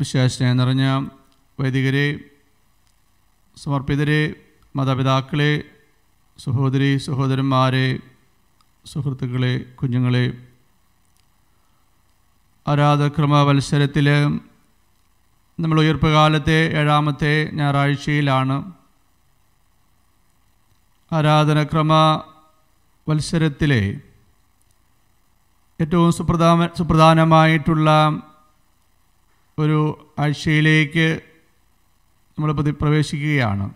വിശ്വാസനെ നിറഞ്ഞ വൈദികരെ സമർപ്പിതരെ മാതാപിതാക്കളെ സഹോദരി സഹോദരന്മാരെ സുഹൃത്തുക്കളെ കുഞ്ഞുങ്ങളെ ആരാധക്രമ മത്സരത്തിൽ നമ്മൾ ഉയർപ്പുകാലത്തെ ഏഴാമത്തെ ഞായറാഴ്ചയിലാണ് ആരാധനക്രമ വത്സരത്തിലെ ഏറ്റവും സുപ്രധാന സുപ്രധാനമായിട്ടുള്ള ഒരു ആഴ്ചയിലേക്ക് നമ്മൾ പ്രതി പ്രവേശിക്കുകയാണ്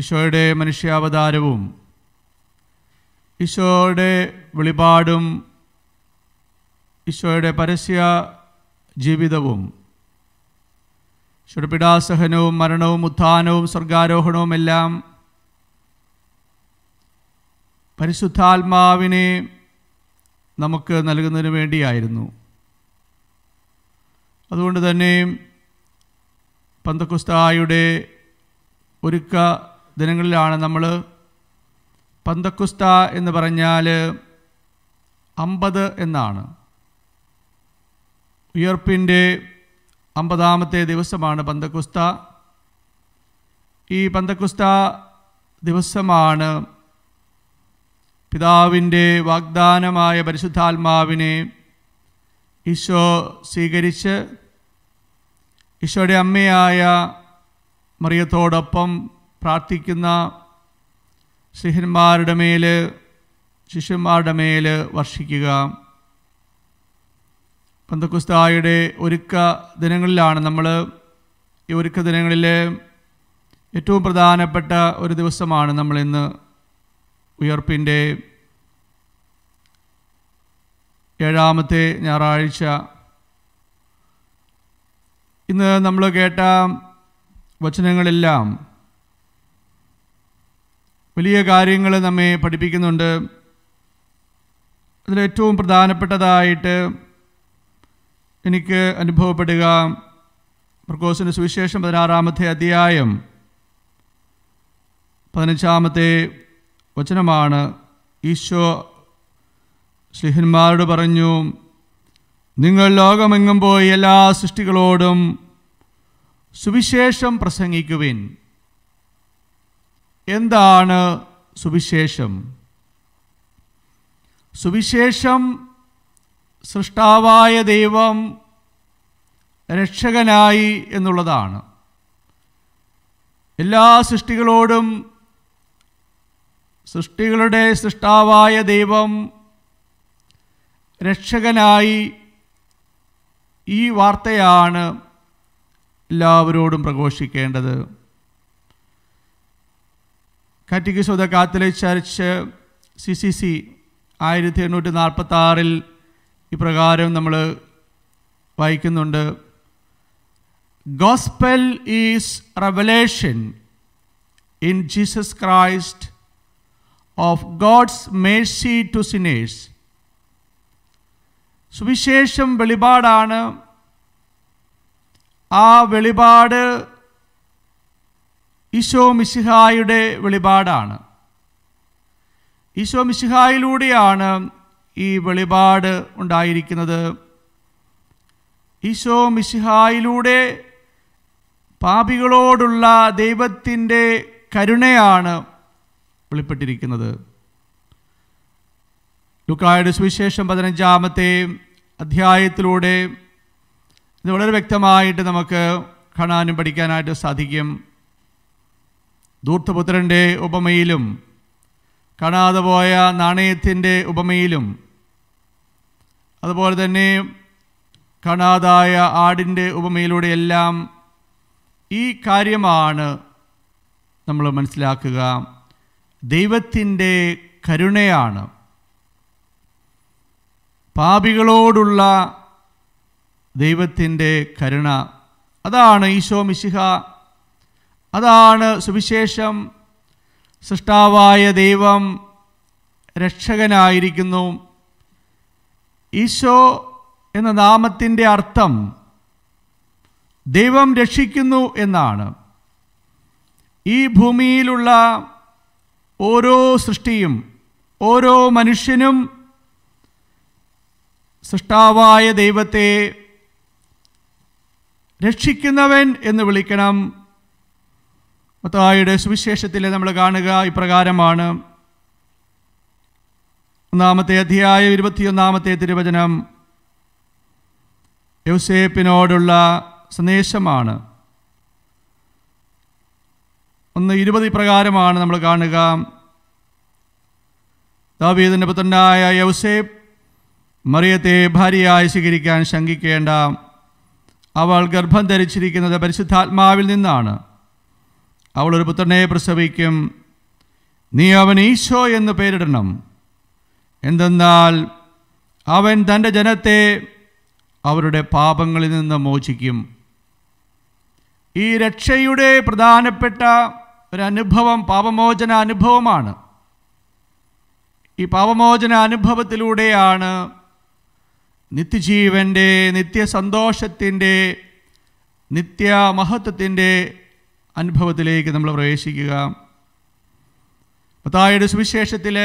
ഈശോയുടെ മനുഷ്യാവതാരവും ഈശോയുടെ വെളിപാടും ഈശോയുടെ പരസ്യ ജീവിതവും ഈശോയുടെ പിടാസഹനവും മരണവും ഉത്ഥാനവും സ്വർഗാരോഹണവും എല്ലാം പരിശുദ്ധാത്മാവിനെ നമുക്ക് നൽകുന്നതിന് വേണ്ടിയായിരുന്നു അതുകൊണ്ട് തന്നെ പന്തക്കുസ്തായുടെ ഒരുക്ക ദിനങ്ങളിലാണ് നമ്മൾ പന്തക്കുസ്ത എന്ന് പറഞ്ഞാൽ അമ്പത് എന്നാണ് ഉയർപ്പിൻ്റെ അമ്പതാമത്തെ ദിവസമാണ് പന്തക്കുസ്ത ഈ പന്തക്കുസ്ത ദിവസമാണ് പിതാവിൻ്റെ വാഗ്ദാനമായ പരിശുദ്ധാത്മാവിനെ ഈശോ സ്വീകരിച്ച് ഈശോയുടെ അമ്മയായ മറിയത്തോടൊപ്പം പ്രാർത്ഥിക്കുന്ന സിഹന്മാരുടെ മേൽ ശിഷ്യന്മാരുടെ മേൽ വർഷിക്കുക പന്തക്കുസ്തായുടെ ഒരുക്ക ദിനങ്ങളിലാണ് നമ്മൾ ഈ ഒരുക്ക ദിനങ്ങളിലെ ഏറ്റവും പ്രധാനപ്പെട്ട ഒരു ദിവസമാണ് നമ്മളിന്ന് ഉയർപ്പിൻ്റെയും ഏഴാമത്തെ ഞായറാഴ്ച ഇന്ന് നമ്മൾ കേട്ട വചനങ്ങളെല്ലാം വലിയ കാര്യങ്ങൾ നമ്മെ പഠിപ്പിക്കുന്നുണ്ട് അതിലേറ്റവും പ്രധാനപ്പെട്ടതായിട്ട് എനിക്ക് അനുഭവപ്പെടുക മർക്കോസിൻ്റെ സുവിശേഷം പതിനാറാമത്തെ അധ്യായം പതിനഞ്ചാമത്തെ വചനമാണ് ഈശോ ശിഹന്മാരോട് പറഞ്ഞു നിങ്ങൾ ലോകമെങ്ങും പോയി എല്ലാ സൃഷ്ടികളോടും സുവിശേഷം പ്രസംഗിക്കുവിൻ എന്താണ് സുവിശേഷം സുവിശേഷം സൃഷ്ടാവായ ദൈവം രക്ഷകനായി എന്നുള്ളതാണ് എല്ലാ സൃഷ്ടികളോടും സൃഷ്ടികളുടെ സൃഷ്ടാവായ ദൈവം രക്ഷകനായി ഈ വാർത്തയാണ് എല്ലാവരോടും പ്രഘോഷിക്കേണ്ടത് കാറ്റിക്കിസോദ Catholic Church C C C ആയിരത്തി എണ്ണൂറ്റി നാൽപ്പത്തി ആറിൽ ഇപ്രകാരം നമ്മൾ വായിക്കുന്നുണ്ട് gospel is revelation in Jesus Christ of God's mercy to sinners സുവിശേഷം വെളിപാടാണ് ആ വെളിപാട് ഈശോ മിശിഹായുടെ വെളിപാടാണ് ഈശോ മിശിഹായിലൂടെയാണ് ഈ വെളിപാട് ഉണ്ടായിരിക്കുന്നത് ഈശോ മിശിഹായിലൂടെ പാപികളോടുള്ള ദൈവത്തിൻ്റെ കരുണയാണ് വെളിപ്പെട്ടിരിക്കുന്നത് ലുക്കായുടെ സുവിശേഷം പതിനഞ്ചാമത്തെ അധ്യായത്തിലൂടെ ഇത് വളരെ വ്യക്തമായിട്ട് നമുക്ക് കാണാനും പഠിക്കാനായിട്ട് സാധിക്കും ദൂർത്തപുത്രൻ്റെ ഉപമയിലും കാണാതെ പോയ നാണയത്തിൻ്റെ ഉപമയിലും അതുപോലെ തന്നെ കാണാതായ ആടിൻ്റെ എല്ലാം ഈ കാര്യമാണ് നമ്മൾ മനസ്സിലാക്കുക ദൈവത്തിൻ്റെ കരുണയാണ് പാപികളോടുള്ള ദൈവത്തിൻ്റെ കരുണ അതാണ് ഈശോ മിശിഹ അതാണ് സുവിശേഷം സൃഷ്ടാവായ ദൈവം രക്ഷകനായിരിക്കുന്നു ഈശോ എന്ന നാമത്തിൻ്റെ അർത്ഥം ദൈവം രക്ഷിക്കുന്നു എന്നാണ് ഈ ഭൂമിയിലുള്ള ഓരോ സൃഷ്ടിയും ഓരോ മനുഷ്യനും സൃഷ്ടാവായ ദൈവത്തെ രക്ഷിക്കുന്നവൻ എന്ന് വിളിക്കണം മത്തായുടെ സുവിശേഷത്തിൽ നമ്മൾ കാണുക ഇപ്രകാരമാണ് ഒന്നാമത്തെ അധ്യായം ഇരുപത്തിയൊന്നാമത്തെ തിരുവചനം യൗസേപ്പിനോടുള്ള സന്ദേശമാണ് ഒന്ന് ഇരുപത് പ്രകാരമാണ് നമ്മൾ കാണുക ദാവീദിൻ്റെ പുത്രനായ യൗസേപ്പ് മറിയത്തെ ഭാര്യയായി സ്വീകരിക്കാൻ ശങ്കിക്കേണ്ട അവൾ ഗർഭം ധരിച്ചിരിക്കുന്നത് പരിശുദ്ധാത്മാവിൽ നിന്നാണ് അവൾ ഒരു പുത്രനെ പ്രസവിക്കും നീ അവൻ ഈശോ എന്ന് പേരിടണം എന്തെന്നാൽ അവൻ തൻ്റെ ജനത്തെ അവരുടെ പാപങ്ങളിൽ നിന്ന് മോചിക്കും ഈ രക്ഷയുടെ പ്രധാനപ്പെട്ട ഒരനുഭവം പാപമോചന അനുഭവമാണ് ഈ പാപമോചന അനുഭവത്തിലൂടെയാണ് നിത്യജീവൻ്റെ നിത്യസന്തോഷത്തിൻ്റെ നിത്യമഹത്വത്തിൻ്റെ അനുഭവത്തിലേക്ക് നമ്മൾ പ്രവേശിക്കുക പത്തായുടെ സുവിശേഷത്തിൽ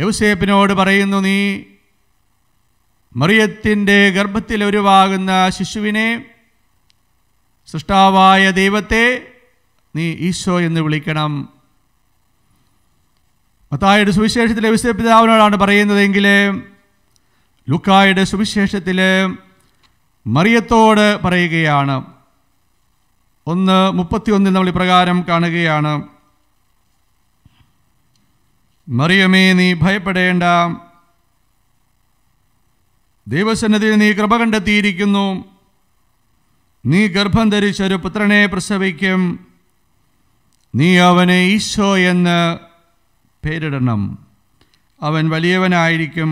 യൗസേപ്പിനോട് പറയുന്നു നീ മറിയത്തിൻ്റെ ഗർഭത്തിൽ ഒരുവാകുന്ന ശിശുവിനെ സൃഷ്ടാവായ ദൈവത്തെ നീ ഈശോ എന്ന് വിളിക്കണം മത്തായുടെ സുവിശേഷത്തിലെ യൗസേപ്പിതാവിനോടാണ് പറയുന്നതെങ്കിലും ലുക്കായുടെ സുവിശേഷത്തിൽ മറിയത്തോട് പറയുകയാണ് ഒന്ന് മുപ്പത്തിയൊന്നിൽ നമ്മൾ ഇപ്രകാരം കാണുകയാണ് മറിയമേ നീ ഭയപ്പെടേണ്ട ദൈവസന്നതിൽ നീ കൃപ കണ്ടെത്തിയിരിക്കുന്നു നീ ഗർഭം ധരിച്ചൊരു പുത്രനെ പ്രസവിക്കും നീ അവനെ ഈശോ എന്ന് പേരിടണം അവൻ വലിയവനായിരിക്കും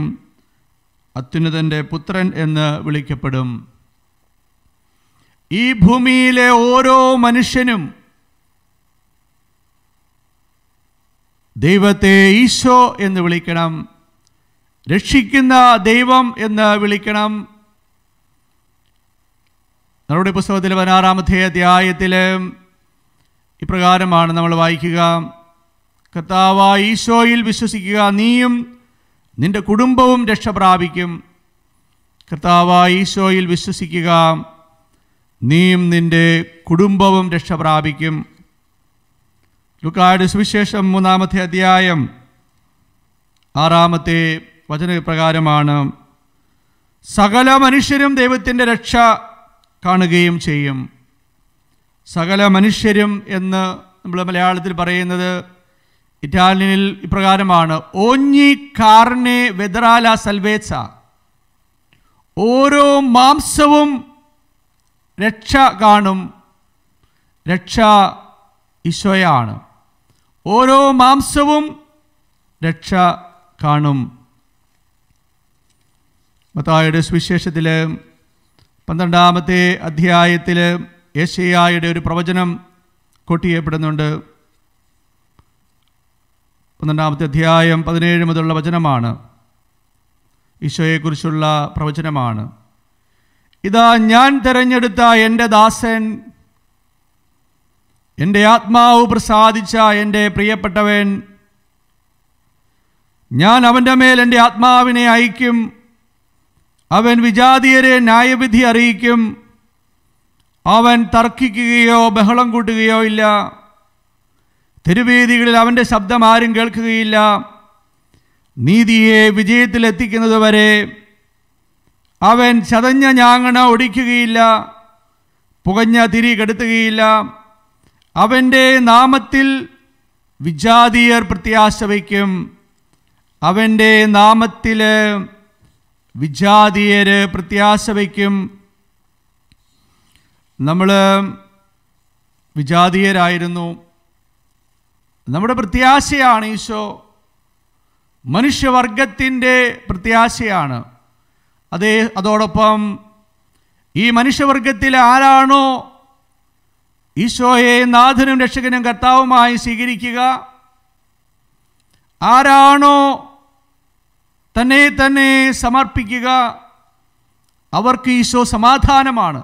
അത്യുന്നതൻ്റെ പുത്രൻ എന്ന് വിളിക്കപ്പെടും ഈ ഭൂമിയിലെ ഓരോ മനുഷ്യനും ദൈവത്തെ ഈശോ എന്ന് വിളിക്കണം രക്ഷിക്കുന്ന ദൈവം എന്ന് വിളിക്കണം നമ്മുടെ പുസ്തകത്തിൽ പതിനാറാമത്തെ അധ്യായത്തിൽ ഇപ്രകാരമാണ് നമ്മൾ വായിക്കുക കർത്താവ് ഈശോയിൽ വിശ്വസിക്കുക നീയും നിന്റെ കുടുംബവും രക്ഷ പ്രാപിക്കും കർത്താവായ ഈശോയിൽ വിശ്വസിക്കുക നീയും നിന്റെ കുടുംബവും രക്ഷ പ്രാപിക്കും ലുക്കാട് സുവിശേഷം മൂന്നാമത്തെ അധ്യായം ആറാമത്തെ വചനപ്രകാരമാണ് സകല മനുഷ്യരും ദൈവത്തിൻ്റെ രക്ഷ കാണുകയും ചെയ്യും സകല മനുഷ്യരും എന്ന് നമ്മൾ മലയാളത്തിൽ പറയുന്നത് ഇറ്റാലിയനിൽ ഇപ്രകാരമാണ് ഓഞ്ഞി കാർണെ വെദറാല സൽവേച്ച ഓരോ മാംസവും രക്ഷ കാണും രക്ഷ ഈശോയാണ് ഓരോ മാംസവും രക്ഷ കാണും മത്തായുടെ സുവിശേഷത്തിൽ പന്ത്രണ്ടാമത്തെ അധ്യായത്തിൽ യേശയായുടെ ഒരു പ്രവചനം കൊട്ടിയപ്പെടുന്നുണ്ട് പന്ത്രണ്ടാമത്തെ അധ്യായം പതിനേഴ് മുതലുള്ള വചനമാണ് ഈശോയെക്കുറിച്ചുള്ള പ്രവചനമാണ് ഇതാ ഞാൻ തിരഞ്ഞെടുത്ത എൻ്റെ ദാസൻ എൻ്റെ ആത്മാവ് പ്രസാദിച്ച എൻ്റെ പ്രിയപ്പെട്ടവൻ ഞാൻ അവൻ്റെ മേൽ എൻ്റെ ആത്മാവിനെ അയക്കും അവൻ വിജാതീയരെ ന്യായവിധി അറിയിക്കും അവൻ തർക്കിക്കുകയോ ബഹളം കൂട്ടുകയോ ഇല്ല തെരുവേദികളിൽ അവൻ്റെ ശബ്ദം ആരും കേൾക്കുകയില്ല നീതിയെ വിജയത്തിലെത്തിക്കുന്നത് വരെ അവൻ ചതഞ്ഞ ഞാങ്ങണ ഒടിക്കുകയില്ല പുകഞ്ഞ തിരി കെടുത്തുകയില്ല അവൻ്റെ നാമത്തിൽ വിജാതീയർ പ്രത്യാശ വയ്ക്കും അവൻ്റെ നാമത്തിൽ വിജാതീയർ പ്രത്യാശ വയ്ക്കും നമ്മൾ വിജാതീയരായിരുന്നു നമ്മുടെ പ്രത്യാശയാണ് ഈശോ മനുഷ്യവർഗത്തിൻ്റെ പ്രത്യാശയാണ് അതേ അതോടൊപ്പം ഈ മനുഷ്യവർഗത്തിൽ ആരാണോ ഈശോയെ നാഥനും രക്ഷകനും കർത്താവുമായി സ്വീകരിക്കുക ആരാണോ തന്നെ തന്നെ സമർപ്പിക്കുക അവർക്ക് ഈശോ സമാധാനമാണ്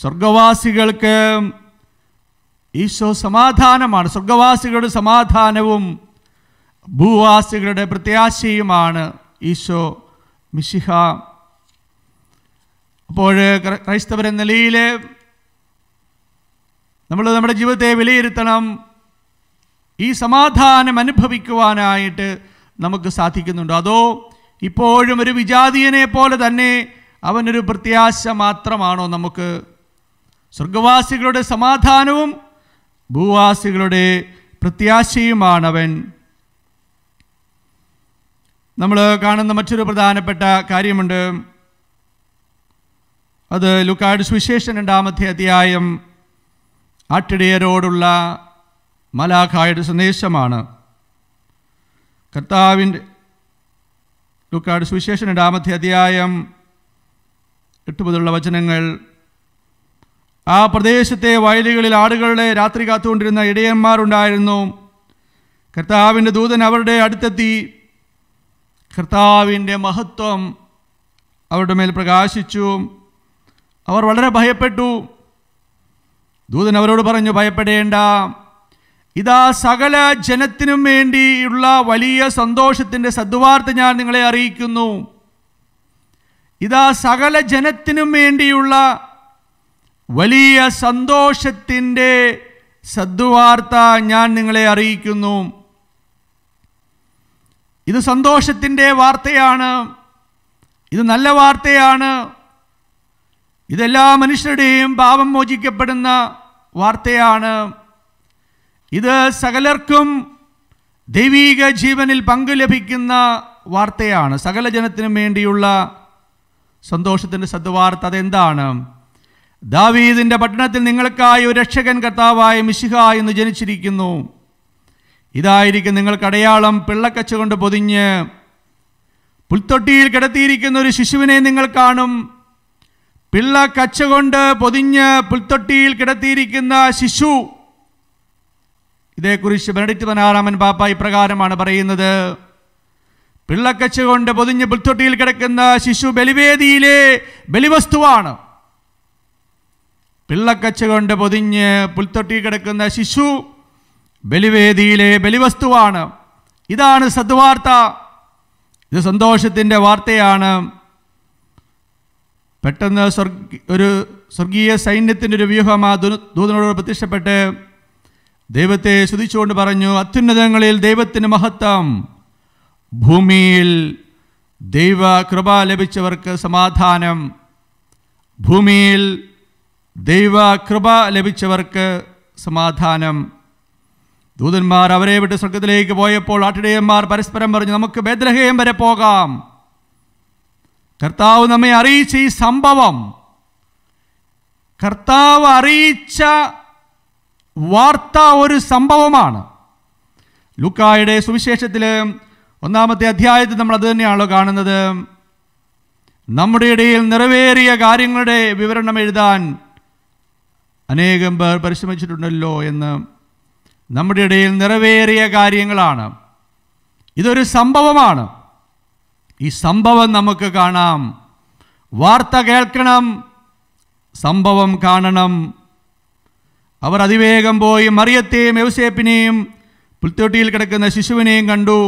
സ്വർഗവാസികൾക്ക് ഈശോ സമാധാനമാണ് സ്വർഗവാസികളുടെ സമാധാനവും ഭൂവാസികളുടെ പ്രത്യാശയുമാണ് ഈശോ മിശിഹ അപ്പോൾ ക്രൈസ്തവർ എന്ന നിലയിൽ നമ്മൾ നമ്മുടെ ജീവിതത്തെ വിലയിരുത്തണം ഈ സമാധാനം അനുഭവിക്കുവാനായിട്ട് നമുക്ക് സാധിക്കുന്നുണ്ടോ അതോ ഇപ്പോഴും ഒരു വിജാതീയനെ പോലെ തന്നെ അവനൊരു പ്രത്യാശ മാത്രമാണോ നമുക്ക് സ്വർഗവാസികളുടെ സമാധാനവും ഭൂവാസികളുടെ പ്രത്യാശയുമാണവൻ നമ്മൾ കാണുന്ന മറ്റൊരു പ്രധാനപ്പെട്ട കാര്യമുണ്ട് അത് ലുക്കാട് സുവിശേഷൻ രണ്ടാമത്തെ അധ്യായം ആട്ടിടയരോടുള്ള മലാഖായുടെ സന്ദേശമാണ് കർത്താവിൻ്റെ ലുക്കാട് സുവിശേഷൻ രണ്ടാമത്തെ അധ്യായം എട്ട് വചനങ്ങൾ ആ പ്രദേശത്തെ വയലുകളിൽ ആടുകളെ രാത്രി കാത്തുകൊണ്ടിരുന്ന ഇടയന്മാരുണ്ടായിരുന്നു കർത്താവിൻ്റെ ദൂതൻ അവരുടെ അടുത്തെത്തി കർത്താവിൻ്റെ മഹത്വം അവരുടെ മേൽ പ്രകാശിച്ചു അവർ വളരെ ഭയപ്പെട്ടു ദൂതൻ അവരോട് പറഞ്ഞു ഭയപ്പെടേണ്ട ഇതാ സകല ജനത്തിനും വേണ്ടിയുള്ള വലിയ സന്തോഷത്തിൻ്റെ സദ്വാർത്ത ഞാൻ നിങ്ങളെ അറിയിക്കുന്നു ഇതാ സകല ജനത്തിനും വേണ്ടിയുള്ള വലിയ സന്തോഷത്തിൻ്റെ സദ്വാർത്ത ഞാൻ നിങ്ങളെ അറിയിക്കുന്നു ഇത് സന്തോഷത്തിൻ്റെ വാർത്തയാണ് ഇത് നല്ല വാർത്തയാണ് ഇതെല്ലാ മനുഷ്യരുടെയും പാപം മോചിക്കപ്പെടുന്ന വാർത്തയാണ് ഇത് സകലർക്കും ദൈവീക ജീവനിൽ പങ്കു ലഭിക്കുന്ന വാർത്തയാണ് സകല ജനത്തിനും വേണ്ടിയുള്ള സന്തോഷത്തിൻ്റെ സദ്വാർത്ത അതെന്താണ് ദാവീദിൻ്റെ പട്ടണത്തിൽ നിങ്ങൾക്കായി ഒരു രക്ഷകൻ കർത്താവായ മിശിഹ എന്ന് ജനിച്ചിരിക്കുന്നു ഇതായിരിക്കും നിങ്ങൾക്ക് അടയാളം പിള്ളക്കച്ച കൊണ്ട് പൊതിഞ്ഞ് പുൽത്തൊട്ടിയിൽ കിടത്തിയിരിക്കുന്ന ഒരു ശിശുവിനെ നിങ്ങൾ കാണും പിള്ള കച്ച കൊണ്ട് പൊതിഞ്ഞ് പുൽത്തൊട്ടിയിൽ കിടത്തിയിരിക്കുന്ന ശിശു ഇതേക്കുറിച്ച് ബെനഡിക്ട് പനാറാമൻ പാപ്പ ഇപ്രകാരമാണ് പറയുന്നത് പിള്ളക്കച്ച കൊണ്ട് പൊതിഞ്ഞ് പുൽത്തൊട്ടിയിൽ കിടക്കുന്ന ശിശു ബലിവേദിയിലെ ബലിവസ്തുവാണ് പിള്ളക്കച്ച കൊണ്ട് പൊതിഞ്ഞ് പുൽത്തൊട്ടി കിടക്കുന്ന ശിശു ബലിവേദിയിലെ ബലിവസ്തുവാണ് ഇതാണ് സദ്വാർത്ത ഇത് സന്തോഷത്തിൻ്റെ വാർത്തയാണ് പെട്ടെന്ന് സ്വർഗ ഒരു സ്വർഗീയ സൈന്യത്തിൻ്റെ ഒരു വ്യൂഹം ആ ദൂതനോട് പ്രത്യക്ഷപ്പെട്ട് ദൈവത്തെ സ്തുതിച്ചുകൊണ്ട് പറഞ്ഞു അത്യുന്നതങ്ങളിൽ ദൈവത്തിന് മഹത്വം ഭൂമിയിൽ ദൈവ കൃപ ലഭിച്ചവർക്ക് സമാധാനം ഭൂമിയിൽ ദൈവകൃപ ലഭിച്ചവർക്ക് സമാധാനം ദൂതന്മാർ അവരെ വിട്ട് സ്വർഗത്തിലേക്ക് പോയപ്പോൾ ആട്ടിടയന്മാർ പരസ്പരം പറഞ്ഞു നമുക്ക് ഭേദ്രഹയം വരെ പോകാം കർത്താവ് നമ്മെ അറിയിച്ച ഈ സംഭവം കർത്താവ് അറിയിച്ച വാർത്ത ഒരു സംഭവമാണ് ലുക്കായുടെ സുവിശേഷത്തിൽ ഒന്നാമത്തെ അധ്യായത്തിൽ നമ്മൾ അത് തന്നെയാണല്ലോ കാണുന്നത് നമ്മുടെ ഇടയിൽ നിറവേറിയ കാര്യങ്ങളുടെ വിവരണം എഴുതാൻ അനേകം പേർ പരിശ്രമിച്ചിട്ടുണ്ടല്ലോ എന്ന് നമ്മുടെ ഇടയിൽ നിറവേറിയ കാര്യങ്ങളാണ് ഇതൊരു സംഭവമാണ് ഈ സംഭവം നമുക്ക് കാണാം വാർത്ത കേൾക്കണം സംഭവം കാണണം അവർ അതിവേഗം പോയി മറിയത്തെയും യൗസേപ്പിനെയും പുൽത്തൊട്ടിയിൽ കിടക്കുന്ന ശിശുവിനെയും കണ്ടു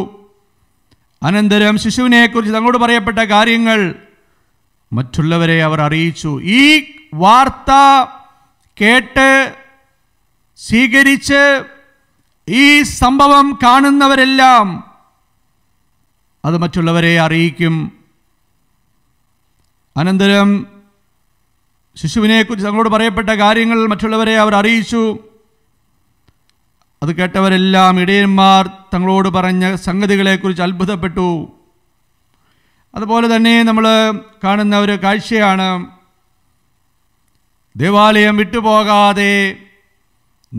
അനന്തരം ശിശുവിനെക്കുറിച്ച് തങ്ങളോട് പറയപ്പെട്ട കാര്യങ്ങൾ മറ്റുള്ളവരെ അവർ അറിയിച്ചു ഈ വാർത്ത കേട്ട് സ്വീകരിച്ച് ഈ സംഭവം കാണുന്നവരെല്ലാം അത് മറ്റുള്ളവരെ അറിയിക്കും അനന്തരം ശിശുവിനെക്കുറിച്ച് തങ്ങളോട് പറയപ്പെട്ട കാര്യങ്ങൾ മറ്റുള്ളവരെ അവർ അറിയിച്ചു അത് കേട്ടവരെല്ലാം ഇടയന്മാർ തങ്ങളോട് പറഞ്ഞ സംഗതികളെക്കുറിച്ച് അത്ഭുതപ്പെട്ടു അതുപോലെ തന്നെ നമ്മൾ കാണുന്ന ഒരു കാഴ്ചയാണ് ദേവാലയം വിട്ടുപോകാതെ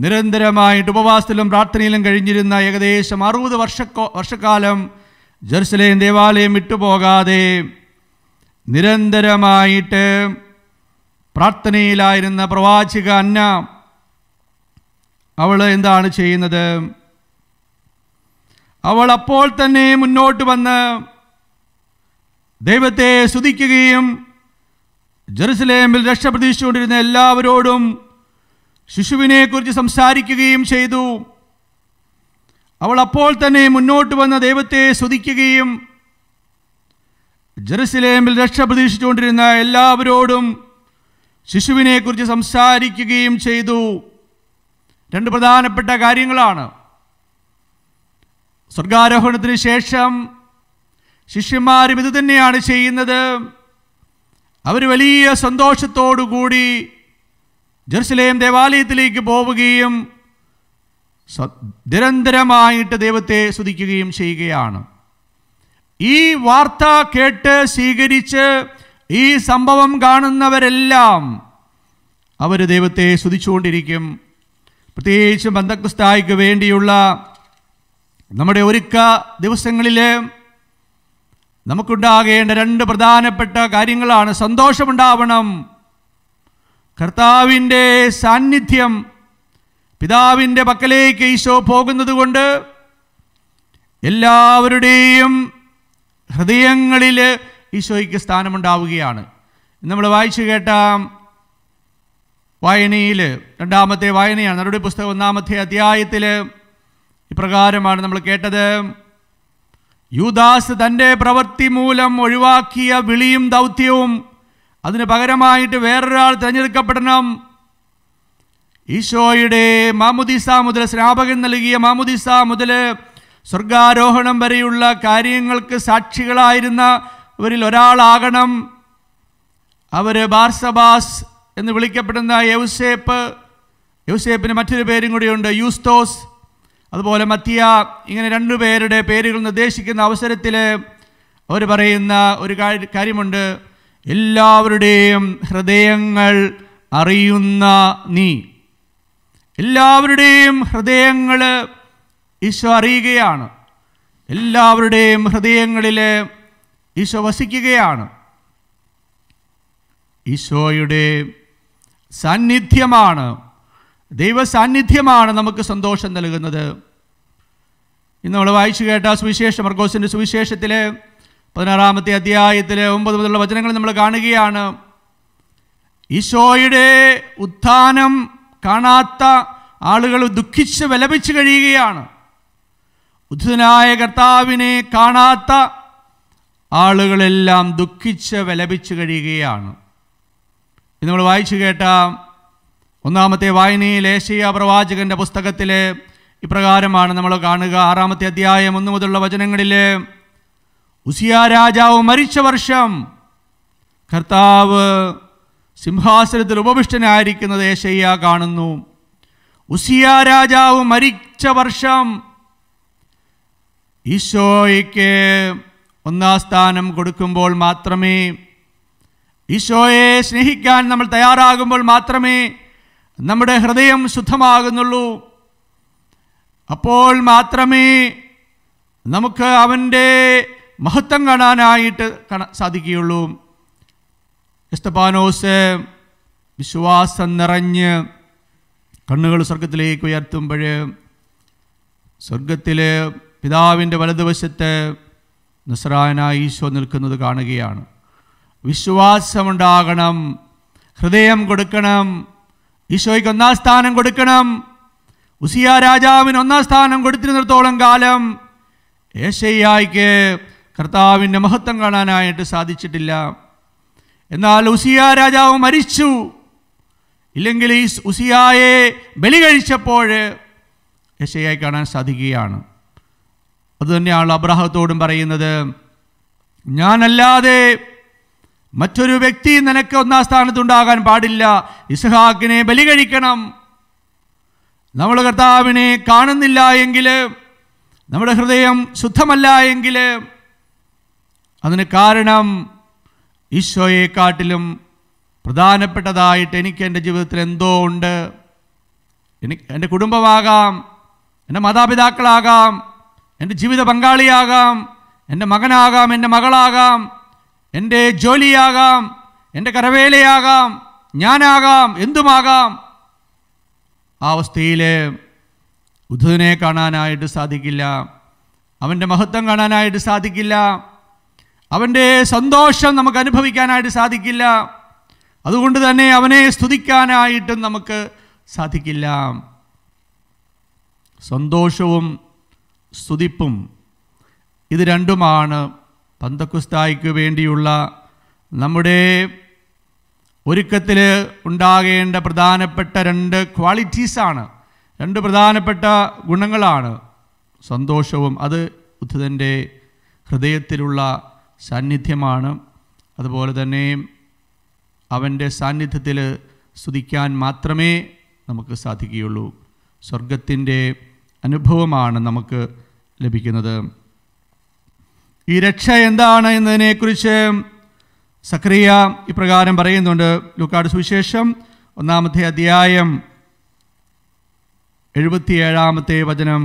നിരന്തരമായിട്ട് ഉപവാസത്തിലും പ്രാർത്ഥനയിലും കഴിഞ്ഞിരുന്ന ഏകദേശം അറുപത് വർഷക്കോ വർഷക്കാലം ജെറുസലേം ദേവാലയം വിട്ടുപോകാതെ നിരന്തരമായിട്ട് പ്രാർത്ഥനയിലായിരുന്ന പ്രവാചിക അന്ന അവൾ എന്താണ് ചെയ്യുന്നത് അവൾ അപ്പോൾ തന്നെ മുന്നോട്ട് വന്ന് ദൈവത്തെ സ്തുതിക്കുകയും ജെറുസലേമിൽ രക്ഷ പ്രതീക്ഷിച്ചുകൊണ്ടിരുന്ന എല്ലാവരോടും ശിശുവിനെക്കുറിച്ച് സംസാരിക്കുകയും ചെയ്തു അവൾ അപ്പോൾ തന്നെ മുന്നോട്ട് വന്ന ദൈവത്തെ സ്തുതിക്കുകയും ജെറുസലേമിൽ രക്ഷ പ്രതീക്ഷിച്ചുകൊണ്ടിരുന്ന എല്ലാവരോടും ശിശുവിനെക്കുറിച്ച് സംസാരിക്കുകയും ചെയ്തു രണ്ട് പ്രധാനപ്പെട്ട കാര്യങ്ങളാണ് സ്വർഗാരോഹണത്തിന് ശേഷം ശിഷ്യന്മാരും ഇത് തന്നെയാണ് ചെയ്യുന്നത് അവർ വലിയ സന്തോഷത്തോടുകൂടി ജെറുസലേം ദേവാലയത്തിലേക്ക് പോവുകയും നിരന്തരമായിട്ട് ദൈവത്തെ സ്തുതിക്കുകയും ചെയ്യുകയാണ് ഈ വാർത്ത കേട്ട് സ്വീകരിച്ച് ഈ സംഭവം കാണുന്നവരെല്ലാം അവർ ദൈവത്തെ സ്തുതിച്ചുകൊണ്ടിരിക്കും പ്രത്യേകിച്ച് ബന്ധക്രിസ്തായിക്ക് വേണ്ടിയുള്ള നമ്മുടെ ഒരുക്ക ദിവസങ്ങളിലെ നമുക്കുണ്ടാകേണ്ട രണ്ട് പ്രധാനപ്പെട്ട കാര്യങ്ങളാണ് സന്തോഷമുണ്ടാവണം കർത്താവിൻ്റെ സാന്നിധ്യം പിതാവിൻ്റെ പക്കലേക്ക് ഈശോ പോകുന്നതുകൊണ്ട് എല്ലാവരുടെയും ഹൃദയങ്ങളിൽ ഈശോയ്ക്ക് സ്ഥാനമുണ്ടാവുകയാണ് നമ്മൾ വായിച്ചു കേട്ട വായനയിൽ രണ്ടാമത്തെ വായനയാണ് നമ്മുടെ പുസ്തകം ഒന്നാമത്തെ അധ്യായത്തിൽ ഇപ്രകാരമാണ് നമ്മൾ കേട്ടത് യൂദാസ് തൻ്റെ പ്രവൃത്തി മൂലം ഒഴിവാക്കിയ വിളിയും ദൗത്യവും അതിന് പകരമായിട്ട് വേറൊരാൾ തിരഞ്ഞെടുക്കപ്പെടണം ഈശോയുടെ മാമുദിസ മുതൽ സ്നാപകൻ നൽകിയ മാമുദിസ മുതൽ സ്വർഗാരോഹണം വരെയുള്ള കാര്യങ്ങൾക്ക് ഇവരിൽ ഒരാളാകണം അവർ ബാർസബാസ് എന്ന് വിളിക്കപ്പെടുന്ന യൗസേപ്പ് യൗസേപ്പിന് മറ്റൊരു പേരും കൂടിയുണ്ട് യൂസ്തോസ് അതുപോലെ മത്തിയ ഇങ്ങനെ രണ്ടു പേരുടെ പേരുകൾ നിർദ്ദേശിക്കുന്ന അവസരത്തിൽ അവർ പറയുന്ന ഒരു കാര്യമുണ്ട് എല്ലാവരുടെയും ഹൃദയങ്ങൾ അറിയുന്ന നീ എല്ലാവരുടെയും ഹൃദയങ്ങൾ ഈശോ അറിയുകയാണ് എല്ലാവരുടെയും ഹൃദയങ്ങളിൽ ഈശോ വസിക്കുകയാണ് ഈശോയുടെ സാന്നിധ്യമാണ് ദൈവസാന്നിധ്യമാണ് നമുക്ക് സന്തോഷം നൽകുന്നത് ഇന്ന് നമ്മൾ വായിച്ചു കേട്ട സുവിശേഷം മർഗോസിൻ്റെ സുവിശേഷത്തിലെ പതിനാറാമത്തെ അധ്യായത്തിലെ ഒമ്പത് മുതലുള്ള വചനങ്ങൾ നമ്മൾ കാണുകയാണ് ഈശോയുടെ ഉത്ഥാനം കാണാത്ത ആളുകൾ ദുഃഖിച്ച് വിലപിച്ച് കഴിയുകയാണ് ഉദ്ധനായ കർത്താവിനെ കാണാത്ത ആളുകളെല്ലാം ദുഃഖിച്ച് വിലപിച്ച് കഴിയുകയാണ് ഇത് നമ്മൾ വായിച്ചു കേട്ട ഒന്നാമത്തെ വായനയിൽ ഏഷ്യ പ്രവാചകന്റെ പുസ്തകത്തിലെ ഇപ്രകാരമാണ് നമ്മൾ കാണുക ആറാമത്തെ അധ്യായം ഒന്നു മുതലുള്ള വചനങ്ങളിൽ ഉസിയ രാജാവ് മരിച്ച വർഷം കർത്താവ് സിംഹാസനത്തിൽ ഉപവിഷ്ടനായിരിക്കുന്നത് ഏഷയ്യ കാണുന്നു ഉസിയ രാജാവ് മരിച്ച വർഷം ഈശോയ്ക്ക് ഒന്നാം സ്ഥാനം കൊടുക്കുമ്പോൾ മാത്രമേ ഈശോയെ സ്നേഹിക്കാൻ നമ്മൾ തയ്യാറാകുമ്പോൾ മാത്രമേ നമ്മുടെ ഹൃദയം ശുദ്ധമാകുന്നുള്ളൂ അപ്പോൾ മാത്രമേ നമുക്ക് അവൻ്റെ മഹത്വം കാണാനായിട്ട് സാധിക്കുകയുള്ളൂ എസ്തപാനോസ് വിശ്വാസം നിറഞ്ഞ് കണ്ണുകൾ സ്വർഗത്തിലേക്ക് ഉയർത്തുമ്പോൾ സ്വർഗത്തിൽ പിതാവിൻ്റെ വലതുവശത്ത് നിസ്രായനായ ഈശോ നിൽക്കുന്നത് കാണുകയാണ് വിശ്വാസമുണ്ടാകണം ഹൃദയം കൊടുക്കണം ഈശോയ്ക്ക് ഒന്നാം സ്ഥാനം കൊടുക്കണം ഉസിയ രാജാവിന് ഒന്നാം സ്ഥാനം കൊടുത്തിരുന്നിടത്തോളം കാലം ഏശയ്യായിക്ക് കർത്താവിൻ്റെ മഹത്വം കാണാനായിട്ട് സാധിച്ചിട്ടില്ല എന്നാൽ ഉസിയ രാജാവ് മരിച്ചു ഇല്ലെങ്കിൽ ഈ ഉസിയായെ ബലി കഴിച്ചപ്പോൾ യശയായി കാണാൻ സാധിക്കുകയാണ് അതുതന്നെയാണ് അബ്രാഹത്തോടും പറയുന്നത് ഞാനല്ലാതെ മറ്റൊരു വ്യക്തി നിനക്ക് ഒന്നാം സ്ഥാനത്തുണ്ടാകാൻ പാടില്ല ഇസ്ഹാക്കിനെ ബലി കഴിക്കണം നമ്മൾ കർത്താവിനെ കാണുന്നില്ല എങ്കിൽ നമ്മുടെ ഹൃദയം ശുദ്ധമല്ല എങ്കിൽ അതിന് കാരണം ഈശോയെക്കാട്ടിലും പ്രധാനപ്പെട്ടതായിട്ട് എനിക്ക് എൻ്റെ ജീവിതത്തിൽ എന്തോ ഉണ്ട് എനിക്ക് എൻ്റെ കുടുംബമാകാം എൻ്റെ മാതാപിതാക്കളാകാം എൻ്റെ ജീവിത പങ്കാളിയാകാം എൻ്റെ മകനാകാം എൻ്റെ മകളാകാം എൻ്റെ ജോലിയാകാം എൻ്റെ കരവേലയാകാം ഞാനാകാം എന്തുമാകാം ആ അവസ്ഥയിൽ ഉദ്ധുവിനെ കാണാനായിട്ട് സാധിക്കില്ല അവൻ്റെ മഹത്വം കാണാനായിട്ട് സാധിക്കില്ല അവൻ്റെ സന്തോഷം നമുക്ക് അനുഭവിക്കാനായിട്ട് സാധിക്കില്ല അതുകൊണ്ട് തന്നെ അവനെ സ്തുതിക്കാനായിട്ടും നമുക്ക് സാധിക്കില്ല സന്തോഷവും സ്തുതിപ്പും ഇത് രണ്ടുമാണ് പന്തക്കുസ്തായിക്ക് വേണ്ടിയുള്ള നമ്മുടെ ഒരുക്കത്തിൽ ഉണ്ടാകേണ്ട പ്രധാനപ്പെട്ട രണ്ട് ക്വാളിറ്റീസാണ് രണ്ട് പ്രധാനപ്പെട്ട ഗുണങ്ങളാണ് സന്തോഷവും അത് ബുദ്ധൻ്റെ ഹൃദയത്തിലുള്ള സാന്നിധ്യമാണ് അതുപോലെ തന്നെ അവൻ്റെ സാന്നിധ്യത്തിൽ സ്തുതിക്കാൻ മാത്രമേ നമുക്ക് സാധിക്കുകയുള്ളൂ സ്വർഗത്തിൻ്റെ അനുഭവമാണ് നമുക്ക് ലഭിക്കുന്നത് ഈ രക്ഷ എന്താണ് എന്നതിനെക്കുറിച്ച് സക്രിയ ഇപ്രകാരം പറയുന്നുണ്ട് ലുക്കാട് സുവിശേഷം ഒന്നാമത്തെ അധ്യായം എഴുപത്തിയേഴാമത്തെ വചനം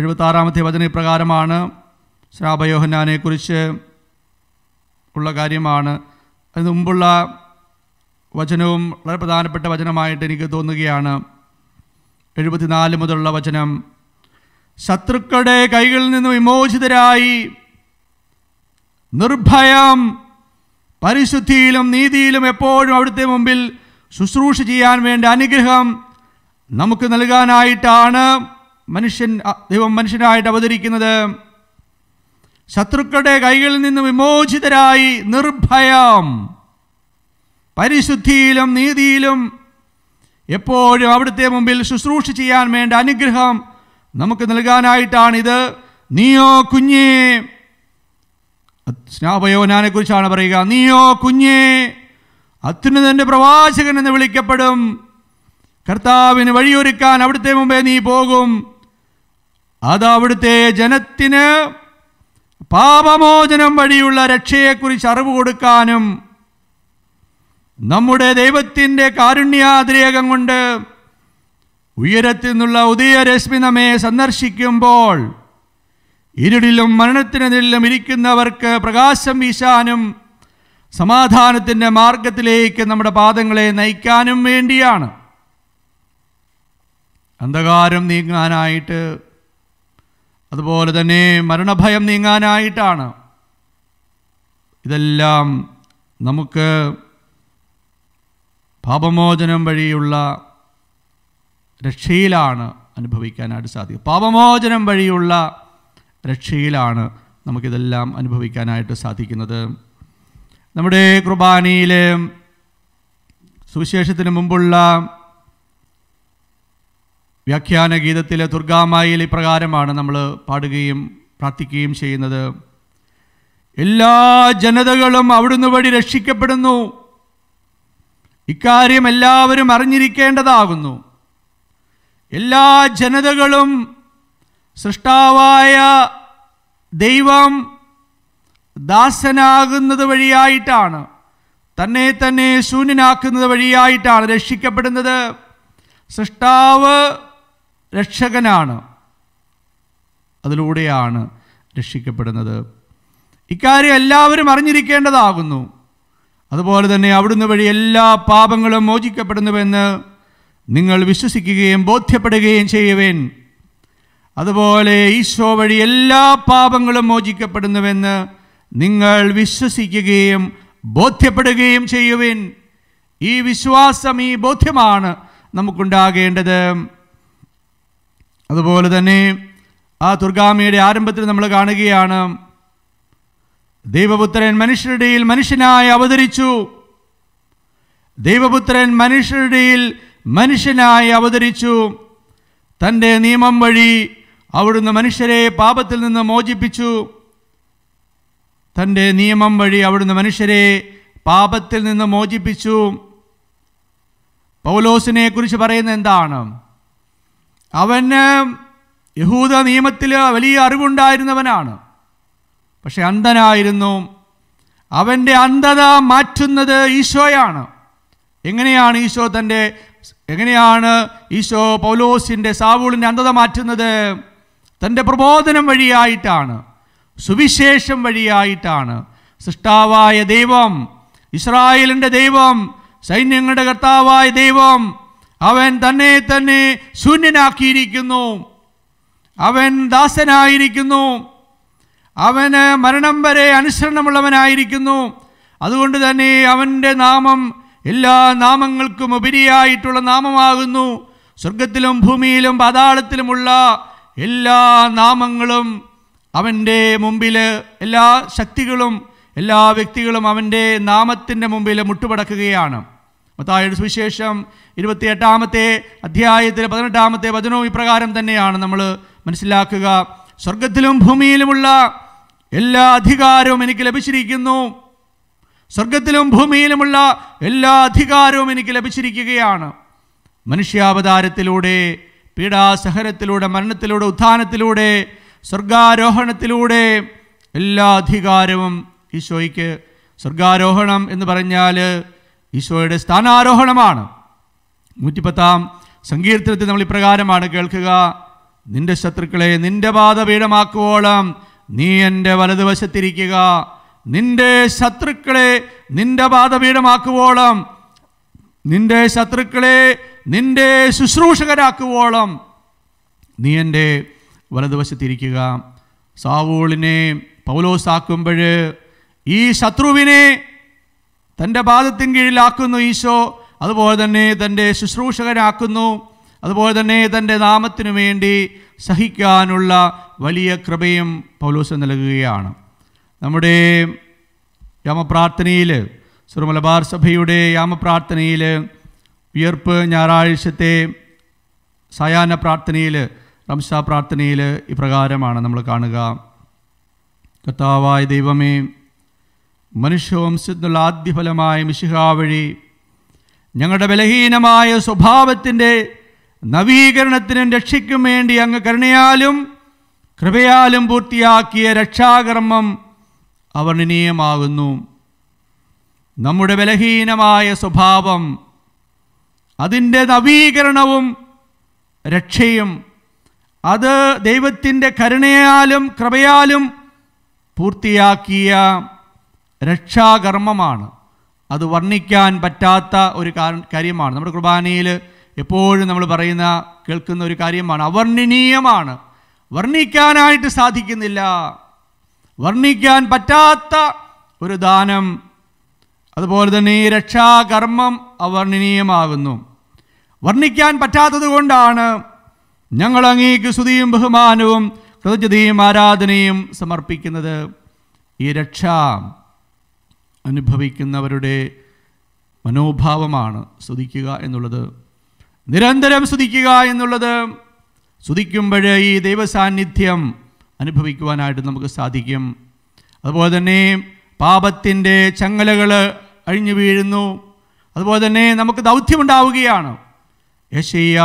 എഴുപത്താറാമത്തെ വചന ഇപ്രകാരമാണ് ശ്രാപയോഹനാനെക്കുറിച്ച് ഉള്ള കാര്യമാണ് അതിന് മുമ്പുള്ള വചനവും വളരെ പ്രധാനപ്പെട്ട വചനമായിട്ട് എനിക്ക് തോന്നുകയാണ് എഴുപത്തിനാല് മുതലുള്ള വചനം ശത്രുക്കളുടെ കൈകളിൽ നിന്ന് വിമോചിതരായി നിർഭയം പരിശുദ്ധിയിലും നീതിയിലും എപ്പോഴും അവിടുത്തെ മുമ്പിൽ ശുശ്രൂഷ ചെയ്യാൻ വേണ്ട അനുഗ്രഹം നമുക്ക് നൽകാനായിട്ടാണ് മനുഷ്യൻ ദൈവം മനുഷ്യനായിട്ട് അവതരിക്കുന്നത് ശത്രുക്കളുടെ കൈകളിൽ നിന്ന് വിമോചിതരായി നിർഭയം പരിശുദ്ധിയിലും നീതിയിലും എപ്പോഴും അവിടുത്തെ മുമ്പിൽ ശുശ്രൂഷ ചെയ്യാൻ വേണ്ട അനുഗ്രഹം നമുക്ക് നൽകാനായിട്ടാണിത് നീയോ കുഞ്ഞേ സ്നാപയോനാനെ കുറിച്ചാണ് പറയുക നീയോ കുഞ്ഞേ അത്യുന്നതൻ്റെ പ്രവാചകൻ എന്ന് വിളിക്കപ്പെടും കർത്താവിന് വഴിയൊരുക്കാൻ അവിടുത്തെ മുമ്പേ നീ പോകും അത് അവിടുത്തെ ജനത്തിന് പാപമോചനം വഴിയുള്ള രക്ഷയെക്കുറിച്ച് അറിവ് കൊടുക്കാനും നമ്മുടെ ദൈവത്തിൻ്റെ കാരുണ്യാതിരേകം കൊണ്ട് ഉയരത്തിൽ നിന്നുള്ള ഉദയരശ്മി നമ്മെ സന്ദർശിക്കുമ്പോൾ ഇരുളിലും നിലും ഇരിക്കുന്നവർക്ക് പ്രകാശം വീശാനും സമാധാനത്തിൻ്റെ മാർഗത്തിലേക്ക് നമ്മുടെ പാദങ്ങളെ നയിക്കാനും വേണ്ടിയാണ് അന്ധകാരം നീങ്ങാനായിട്ട് അതുപോലെ തന്നെ മരണഭയം നീങ്ങാനായിട്ടാണ് ഇതെല്ലാം നമുക്ക് പാപമോചനം വഴിയുള്ള രക്ഷയിലാണ് അനുഭവിക്കാനായിട്ട് സാധിക്കുക പാപമോചനം വഴിയുള്ള രക്ഷയിലാണ് നമുക്കിതെല്ലാം അനുഭവിക്കാനായിട്ട് സാധിക്കുന്നത് നമ്മുടെ കുർബാനയിലെ സുവിശേഷത്തിന് മുമ്പുള്ള വ്യാഖ്യാന ഗീതത്തിലെ ദുർഗാമായിൽ ഇപ്രകാരമാണ് നമ്മൾ പാടുകയും പ്രാർത്ഥിക്കുകയും ചെയ്യുന്നത് എല്ലാ ജനതകളും അവിടുന്ന് വഴി രക്ഷിക്കപ്പെടുന്നു ഇക്കാര്യം എല്ലാവരും അറിഞ്ഞിരിക്കേണ്ടതാകുന്നു എല്ലാ ജനതകളും സൃഷ്ടാവായ ദൈവം ദാസനാകുന്നത് വഴിയായിട്ടാണ് തന്നെ തന്നെ ശൂന്യനാക്കുന്നത് വഴിയായിട്ടാണ് രക്ഷിക്കപ്പെടുന്നത് സൃഷ്ടാവ് രക്ഷകനാണ് അതിലൂടെയാണ് രക്ഷിക്കപ്പെടുന്നത് ഇക്കാര്യം എല്ലാവരും അറിഞ്ഞിരിക്കേണ്ടതാകുന്നു അതുപോലെ തന്നെ അവിടുന്ന് വഴി എല്ലാ പാപങ്ങളും മോചിക്കപ്പെടുന്നുവെന്ന് നിങ്ങൾ വിശ്വസിക്കുകയും ബോധ്യപ്പെടുകയും ചെയ്യുവേൻ അതുപോലെ ഈശോ വഴി എല്ലാ പാപങ്ങളും മോചിക്കപ്പെടുന്നുവെന്ന് നിങ്ങൾ വിശ്വസിക്കുകയും ബോധ്യപ്പെടുകയും ചെയ്യുവിൻ ഈ വിശ്വാസം ഈ ബോധ്യമാണ് നമുക്കുണ്ടാകേണ്ടത് അതുപോലെ തന്നെ ആ ദുർഗാമിയുടെ ആരംഭത്തിൽ നമ്മൾ കാണുകയാണ് ദൈവപുത്രൻ മനുഷ്യരുടെയിൽ മനുഷ്യനായി അവതരിച്ചു ദൈവപുത്രൻ മനുഷ്യരുടെയിൽ മനുഷ്യനായി അവതരിച്ചു തൻ്റെ നിയമം വഴി അവിടുന്ന് മനുഷ്യരെ പാപത്തിൽ നിന്ന് മോചിപ്പിച്ചു തൻ്റെ നിയമം വഴി അവിടുന്ന് മനുഷ്യരെ പാപത്തിൽ നിന്ന് മോചിപ്പിച്ചു പൗലോസിനെ കുറിച്ച് പറയുന്നത് എന്താണ് അവന് യഹൂദ നിയമത്തിൽ വലിയ അറിവുണ്ടായിരുന്നവനാണ് പക്ഷെ അന്ധനായിരുന്നു അവൻ്റെ അന്ധത മാറ്റുന്നത് ഈശോയാണ് എങ്ങനെയാണ് ഈശോ തൻ്റെ എങ്ങനെയാണ് ഈശോ പൗലോസിൻ്റെ സാവൂളിൻ്റെ അന്ധത മാറ്റുന്നത് തൻ്റെ പ്രബോധനം വഴിയായിട്ടാണ് സുവിശേഷം വഴിയായിട്ടാണ് സൃഷ്ടാവായ ദൈവം ഇസ്രായേലിൻ്റെ ദൈവം സൈന്യങ്ങളുടെ കർത്താവായ ദൈവം അവൻ തന്നെ തന്നെ ശൂന്യനാക്കിയിരിക്കുന്നു അവൻ ദാസനായിരിക്കുന്നു അവന് മരണം വരെ അനുസരണമുള്ളവനായിരിക്കുന്നു അതുകൊണ്ട് തന്നെ അവൻ്റെ നാമം എല്ലാ നാമങ്ങൾക്കും ഉപരിയായിട്ടുള്ള നാമമാകുന്നു സ്വർഗത്തിലും ഭൂമിയിലും പാതാളത്തിലുമുള്ള എല്ലാ നാമങ്ങളും അവൻ്റെ മുമ്പിൽ എല്ലാ ശക്തികളും എല്ലാ വ്യക്തികളും അവൻ്റെ നാമത്തിൻ്റെ മുമ്പിൽ മുട്ടുപടക്കുകയാണ് മത്തായുടെ സുവിശേഷം എട്ടാമത്തെ അധ്യായത്തിൽ പതിനെട്ടാമത്തെ വചനവും ഇപ്രകാരം തന്നെയാണ് നമ്മൾ മനസ്സിലാക്കുക സ്വർഗത്തിലും ഭൂമിയിലുമുള്ള എല്ലാ അധികാരവും എനിക്ക് ലഭിച്ചിരിക്കുന്നു സ്വർഗത്തിലും ഭൂമിയിലുമുള്ള എല്ലാ അധികാരവും എനിക്ക് ലഭിച്ചിരിക്കുകയാണ് മനുഷ്യാവതാരത്തിലൂടെ പീഡാസഹനത്തിലൂടെ മരണത്തിലൂടെ ഉത്ഥാനത്തിലൂടെ സ്വർഗാരോഹണത്തിലൂടെ എല്ലാ അധികാരവും ഈശോയ്ക്ക് സ്വർഗാരോഹണം എന്ന് പറഞ്ഞാൽ ഈശോയുടെ സ്ഥാനാരോഹണമാണ് നൂറ്റിപ്പത്താം സങ്കീർത്തനത്തിൽ നമ്മൾ ഇപ്രകാരമാണ് കേൾക്കുക നിന്റെ ശത്രുക്കളെ നിന്റെ പാത പീഠമാക്കുവോളം നീ എൻ്റെ വലതുവശത്തിരിക്കുക നിന്റെ ശത്രുക്കളെ നിന്റെ പാതപീഠമാക്കുവോളം നിന്റെ ശത്രുക്കളെ നിന്റെ ശുശ്രൂഷകരാക്കുവോളം നീ എൻ്റെ വലതുവശത്തിരിക്കുക സാവൂളിനെ പൗലോസാക്കുമ്പോൾ ഈ ശത്രുവിനെ തൻ്റെ പാദത്തിൻ കീഴിലാക്കുന്നു ഈശോ അതുപോലെ തന്നെ തൻ്റെ ശുശ്രൂഷകരാക്കുന്നു അതുപോലെ തന്നെ തൻ്റെ നാമത്തിനു വേണ്ടി സഹിക്കാനുള്ള വലിയ കൃപയും പൗലോസ് നൽകുകയാണ് നമ്മുടെ യാമപ്രാർത്ഥനയിൽ സുറമലബാർ സഭയുടെ യാമപ്രാർത്ഥനയിൽ വിയർപ്പ് ഞായറാഴ്ചത്തെ സായാഹ്ന പ്രാർത്ഥനയിൽ റംസ പ്രാർത്ഥനയിൽ ഇപ്രകാരമാണ് നമ്മൾ കാണുക കർത്താവായ ദൈവമേ മനുഷ്യവംശത്തിനുള്ള ആദ്യഫലമായ മിശിഹ വഴി ഞങ്ങളുടെ ബലഹീനമായ സ്വഭാവത്തിൻ്റെ നവീകരണത്തിനും രക്ഷയ്ക്കും വേണ്ടി അങ്ങ് കരുണയാലും കൃപയാലും പൂർത്തിയാക്കിയ രക്ഷാകർമ്മം അവർണ്ണനീയമാകുന്നു നമ്മുടെ ബലഹീനമായ സ്വഭാവം അതിൻ്റെ നവീകരണവും രക്ഷയും അത് ദൈവത്തിൻ്റെ കരുണയാലും കൃപയാലും പൂർത്തിയാക്കിയ രക്ഷാകർമ്മമാണ് അത് വർണ്ണിക്കാൻ പറ്റാത്ത ഒരു കാര്യമാണ് നമ്മുടെ കുർബാനയിൽ എപ്പോഴും നമ്മൾ പറയുന്ന കേൾക്കുന്ന ഒരു കാര്യമാണ് അവർണ്ണനീയമാണ് വർണ്ണിക്കാനായിട്ട് സാധിക്കുന്നില്ല വർണ്ണിക്കാൻ പറ്റാത്ത ഒരു ദാനം അതുപോലെ തന്നെ ഈ രക്ഷാകർമ്മം അവർണ്ണനീയമാകുന്നു വർണ്ണിക്കാൻ പറ്റാത്തത് കൊണ്ടാണ് ഞങ്ങൾ അങ്ങേക്ക് സ്തുതിയും ബഹുമാനവും കൃതജ്ഞതയും ആരാധനയും സമർപ്പിക്കുന്നത് ഈ രക്ഷ അനുഭവിക്കുന്നവരുടെ മനോഭാവമാണ് സ്തുതിക്കുക എന്നുള്ളത് നിരന്തരം സ്തുതിക്കുക എന്നുള്ളത് സ്തുതിക്കുമ്പോഴേ ഈ ദൈവസാന്നിധ്യം അനുഭവിക്കുവാനായിട്ട് നമുക്ക് സാധിക്കും അതുപോലെ തന്നെ പാപത്തിൻ്റെ ചങ്ങലകൾ അഴിഞ്ഞു വീഴുന്നു അതുപോലെ തന്നെ നമുക്ക് ദൗത്യമുണ്ടാവുകയാണ് യശയ്യ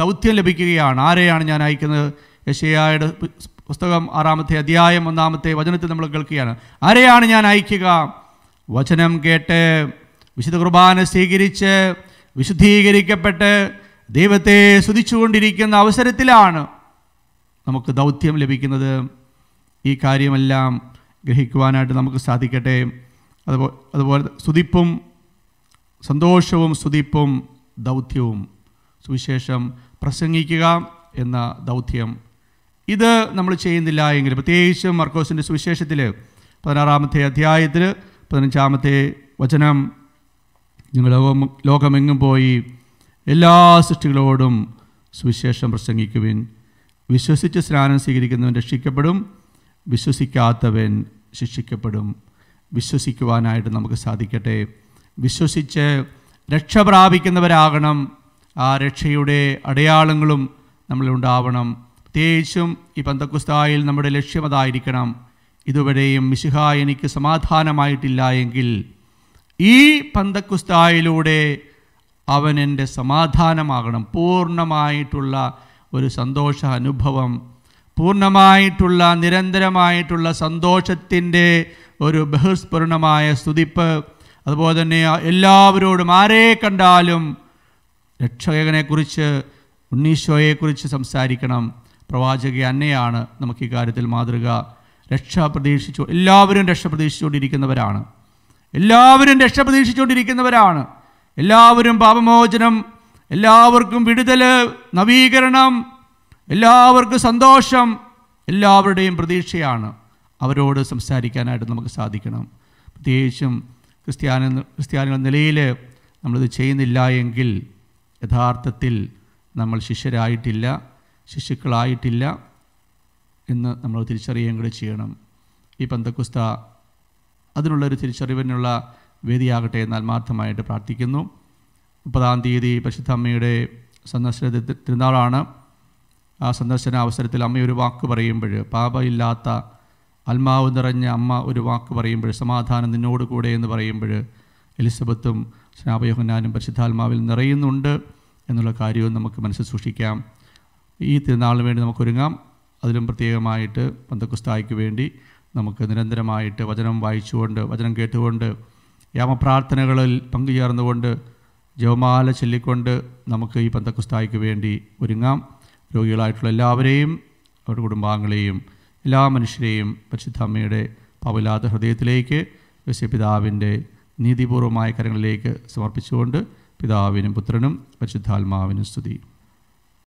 ദൗത്യം ലഭിക്കുകയാണ് ആരെയാണ് ഞാൻ അയക്കുന്നത് യശയ്യയുടെ പുസ്തകം ആറാമത്തെ അധ്യായം ഒന്നാമത്തെ വചനത്തിൽ നമ്മൾ കേൾക്കുകയാണ് ആരെയാണ് ഞാൻ അയക്കുക വചനം കേട്ട് വിശുദ്ധ കുർബാന സ്വീകരിച്ച് വിശുദ്ധീകരിക്കപ്പെട്ട് ദൈവത്തെ സ്തുതിച്ചുകൊണ്ടിരിക്കുന്ന അവസരത്തിലാണ് നമുക്ക് ദൗത്യം ലഭിക്കുന്നത് ഈ കാര്യമെല്ലാം ഗ്രഹിക്കുവാനായിട്ട് നമുക്ക് സാധിക്കട്ടെ അതുപോലെ അതുപോലെ സ്തുതിപ്പും സന്തോഷവും സ്തുതിപ്പും ദൗത്യവും സുവിശേഷം പ്രസംഗിക്കുക എന്ന ദൗത്യം ഇത് നമ്മൾ ചെയ്യുന്നില്ല എങ്കിൽ പ്രത്യേകിച്ചും മർക്കോസിൻ്റെ സുവിശേഷത്തിൽ പതിനാറാമത്തെ അധ്യായത്തിൽ പതിനഞ്ചാമത്തെ വചനം നിങ്ങൾ ലോകമെങ്ങും പോയി എല്ലാ സൃഷ്ടികളോടും സുവിശേഷം പ്രസംഗിക്കുവിൻ വിശ്വസിച്ച് സ്നാനം സ്വീകരിക്കുന്നവൻ രക്ഷിക്കപ്പെടും വിശ്വസിക്കാത്തവൻ ശിക്ഷിക്കപ്പെടും വിശ്വസിക്കുവാനായിട്ട് നമുക്ക് സാധിക്കട്ടെ വിശ്വസിച്ച് രക്ഷ പ്രാപിക്കുന്നവരാകണം ആ രക്ഷയുടെ അടയാളങ്ങളും നമ്മളുണ്ടാവണം പ്രത്യേകിച്ചും ഈ പന്തക്കുസ്തായിൽ നമ്മുടെ ലക്ഷ്യം അതായിരിക്കണം ഇതുവരെയും മിശിഹ എനിക്ക് സമാധാനമായിട്ടില്ല എങ്കിൽ ഈ പന്തക്കുസ്തായിലൂടെ അവൻ എൻ്റെ സമാധാനമാകണം പൂർണ്ണമായിട്ടുള്ള ഒരു സന്തോഷ അനുഭവം പൂർണ്ണമായിട്ടുള്ള നിരന്തരമായിട്ടുള്ള സന്തോഷത്തിൻ്റെ ഒരു ബഹുസ്ഫുരണമായ സ്തുതിപ്പ് അതുപോലെ തന്നെ എല്ലാവരോടും ആരെ കണ്ടാലും രക്ഷകനെക്കുറിച്ച് ഉണ്ണീശോയെക്കുറിച്ച് സംസാരിക്കണം പ്രവാചക അന്നയാണ് നമുക്ക് ഇക്കാര്യത്തിൽ മാതൃക രക്ഷ പ്രതീക്ഷിച്ചു എല്ലാവരും രക്ഷ പ്രതീക്ഷിച്ചുകൊണ്ടിരിക്കുന്നവരാണ് എല്ലാവരും രക്ഷ പ്രതീക്ഷിച്ചുകൊണ്ടിരിക്കുന്നവരാണ് എല്ലാവരും പാപമോചനം എല്ലാവർക്കും വിടുതൽ നവീകരണം എല്ലാവർക്കും സന്തോഷം എല്ലാവരുടെയും പ്രതീക്ഷയാണ് അവരോട് സംസാരിക്കാനായിട്ട് നമുക്ക് സാധിക്കണം പ്രത്യേകിച്ചും ക്രിസ്ത്യാന ക്രിസ്ത്യാനികൾ നിലയിൽ നമ്മളിത് ചെയ്യുന്നില്ല എങ്കിൽ യഥാർത്ഥത്തിൽ നമ്മൾ ശിഷ്യരായിട്ടില്ല ശിശുക്കളായിട്ടില്ല എന്ന് നമ്മൾ തിരിച്ചറിയുകയും കൂടി ചെയ്യണം ഈ പന്തക്കുസ്ത അതിനുള്ളൊരു തിരിച്ചറിവിനുള്ള വേദിയാകട്ടെ എന്ന് ആത്മാർത്ഥമായിട്ട് പ്രാർത്ഥിക്കുന്നു മുപ്പതാം തീയതി പരിശുദ്ധ അമ്മയുടെ സന്ദർശന തിരുനാളാണ് ആ സന്ദർശന അവസരത്തിൽ അമ്മ ഒരു വാക്ക് പറയുമ്പോൾ പാപമില്ലാത്ത ആത്മാവ് നിറഞ്ഞ അമ്മ ഒരു വാക്ക് പറയുമ്പോൾ സമാധാനം നിന്നോട് കൂടെ എന്ന് പറയുമ്പോൾ എലിസബത്തും സ്നാപയോഹന്നാനും പരിശുദ്ധാത്മാവിൽ നിറയുന്നുണ്ട് എന്നുള്ള കാര്യവും നമുക്ക് മനസ്സിൽ സൂക്ഷിക്കാം ഈ തിരുനാളിന് വേണ്ടി നമുക്കൊരുങ്ങാം അതിലും പ്രത്യേകമായിട്ട് പന്തക്കുസ്തായ്ക്ക് വേണ്ടി നമുക്ക് നിരന്തരമായിട്ട് വചനം വായിച്ചുകൊണ്ട് വചനം കേട്ടുകൊണ്ട് യാമപ്രാർത്ഥനകളിൽ പങ്കുചേർന്നുകൊണ്ട് ജപമാല ചൊല്ലിക്കൊണ്ട് നമുക്ക് ഈ പന്തക്കുസ്തായ്ക്ക് വേണ്ടി ഒരുങ്ങാം രോഗികളായിട്ടുള്ള എല്ലാവരെയും അവരുടെ കുടുംബാംഗങ്ങളെയും എല്ലാ മനുഷ്യരെയും പരിശുദ്ധ അമ്മയുടെ പവിലാത്ത ഹൃദയത്തിലേക്ക് പിതാവിൻ്റെ നീതിപൂർവമായ കരങ്ങളിലേക്ക് സമർപ്പിച്ചുകൊണ്ട് പിതാവിനും പുത്രനും പരിശുദ്ധാത്മാവിനും സ്തുതി